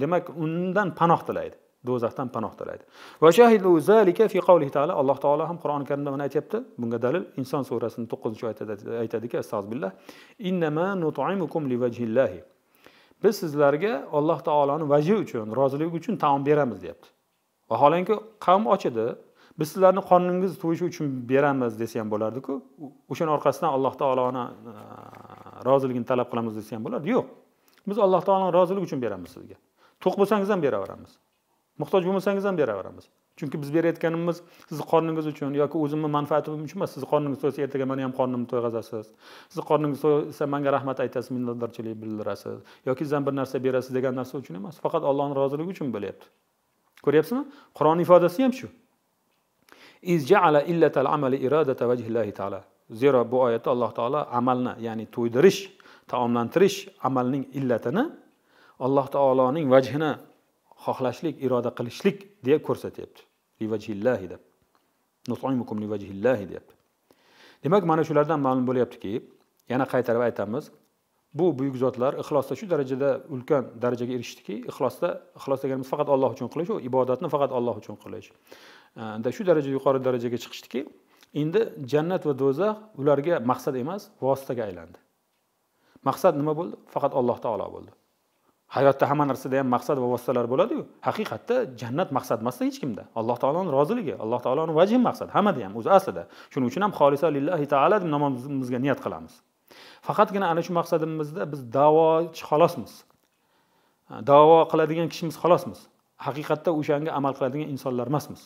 demak undan panoh tilaydi do'zaxdan panoh tilaydi va shahidu zalika fi alloh taolo ham qur'oni karimda mana aytyapti bunga dalil inson surasini to'qqizinchi oyatida aytadiki astag'zubillah innama biz sizlarga alloh taoloni vaji uchun roziligi uchun taom beramiz deyapti vaholanki qavm och edi biz sizlarni qoningiz to'yishi uchun beramiz desa ham bo'lardiku o'shani orqasidan alloh taoloni e, roziligini talab qilamiz desa ham bo'lardi yo'q biz alloh taoloni roziligi uchun beramiz sizga to'q bo'lsangiz ham beraveramiz muhtoj bo'lmasangiz ham beraveramiz chunki biz berayotganimiz sizni qorningiz uchun yoki o'zimni manfaatim uchun emas sizni qorningiz to'ysa ertaga mani ham qornimni to'yg'azasiz sizni qorningiz to'ysa manga rahmat aytasiz minnatdorchilik bildirasiz yoki sizdan bir narsa berasiz degan narsa uchun emas faqat allohni roziligi uchun bo'lyapti ko'ryapsizmi qur'on ifodasi ham shu zero bu oyatda alloh taolo amalni ya'ni to'ydirish taomlantirish amalning illatini alloh taoloning vajhini xohlashlik iroda qilishlik deya ko'rsatyapti livajhillahi deb nut'imukum livajhillahi deyapti demak mana shulardan ma'lum bo'lyaptiki yana qaytarib aytamiz bu buyuk zotlar ixlosda shu darajada ulkan darajaga erishdiki ixlosda ixlos deganimiz faqat alloh uchun qilish ibodatni faqat alloh uchun qilish da shu daraja yuqori darajaga chiqishdiki endi jannat va do'zax ularga maqsad emas vositaga aylandi maqsad nima bo'ldi faqat alloh taolo bo'ldi hayotda hamma narsada ham maqsad va vositalar bo'ladiyu haqiqatda jannat maqsad emasda hech kimda alloh taoloni roziligi alloh taoloni vaji maqsad hammada ham o'zi aslida shuning uchun ham xolisa lillahi taala deb namozimizga niyat qilamiz faqatgina ana shu maqsadimizda biz davochi xolosmiz davo qiladigan kishimiz xolosmiz haqiqatda o'shanga amal qiladigan insonlar emasmiz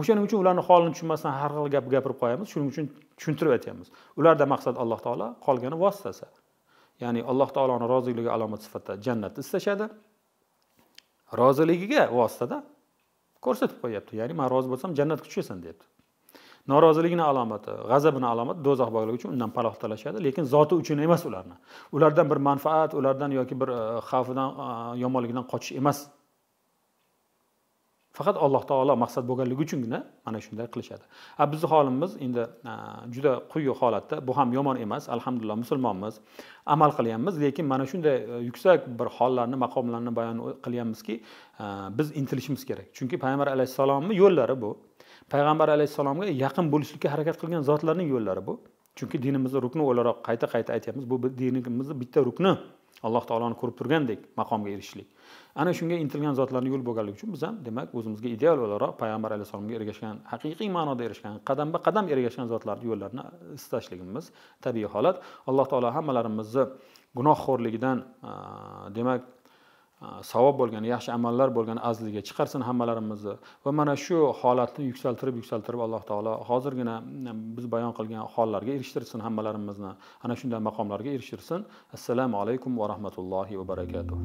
o'shaning uchun ularni holini tushunmasdan har xil gap gapirib qo'yamiz shuning uchun tushuntirib aytyapmiz ularda maqsad alloh taolo qolgani vositasi ya'ni alloh taoloni roziligi alomati sifatida jannatni istashadi roziligiga vositada ko'rsatib qo'yapti ya'ni man rozi bo'lsam jannatga tushasan deyapti noroziligini alomati g'azabini alomati do'zax bog'ligi uchun undan paloh talashadi lekin zoti uchun emas ularni ulardan bir manfaat ulardan yoki bir e, xavfidan e, yomonligidan qochish emas faqat alloh taolo maqsad bo'lganligi uchungina mana shunday qilishadi a bizni holimiz endi juda quyi holatda bu ham yomon emas alhamdulillah musulmonmiz amal qilyapmiz lekin mana shunday e, yuksak bir hollarni maqomlarni bayon qilyapmizki e, biz intilishimiz kerak chunki payg'ambar alayhissalomni yo'llari bu payg'ambar alayhissalomga yaqin bo'lishlikka harakat qilgan zotlarning yo'llari bu chunki dinimizni rukni o'laroq qayta qayta aytyapmiz bu dinimizni bitta rukni alloh taoloni ko'rib turgandek maqomga erishishlik ana shunga intilgan zotlarni yo'l bo'lganligi uchun biz ham demak o'zimizga ideal o'laroq payg'ambar alayhissalomga ergashgan haqiqiy ma'noda erishgan qadamba qadam ergashgan zotlarni yo'llarini istashligimiz tabiiy holat alloh taolo hammalarimizni gunohxo'rligidan demak savob bo'lgan yaxshi amallar bo'lgan azliga chiqarsin hammalarimizni va mana shu holatni yuksaltirib yuksaltirib alloh taolo hozirgina mm, biz bayon qilgan hollarga erishtirsin hammalarimizni ana shunday maqomlarga erishtirsin assalomu alaykum va rahmatullohi va barakatuh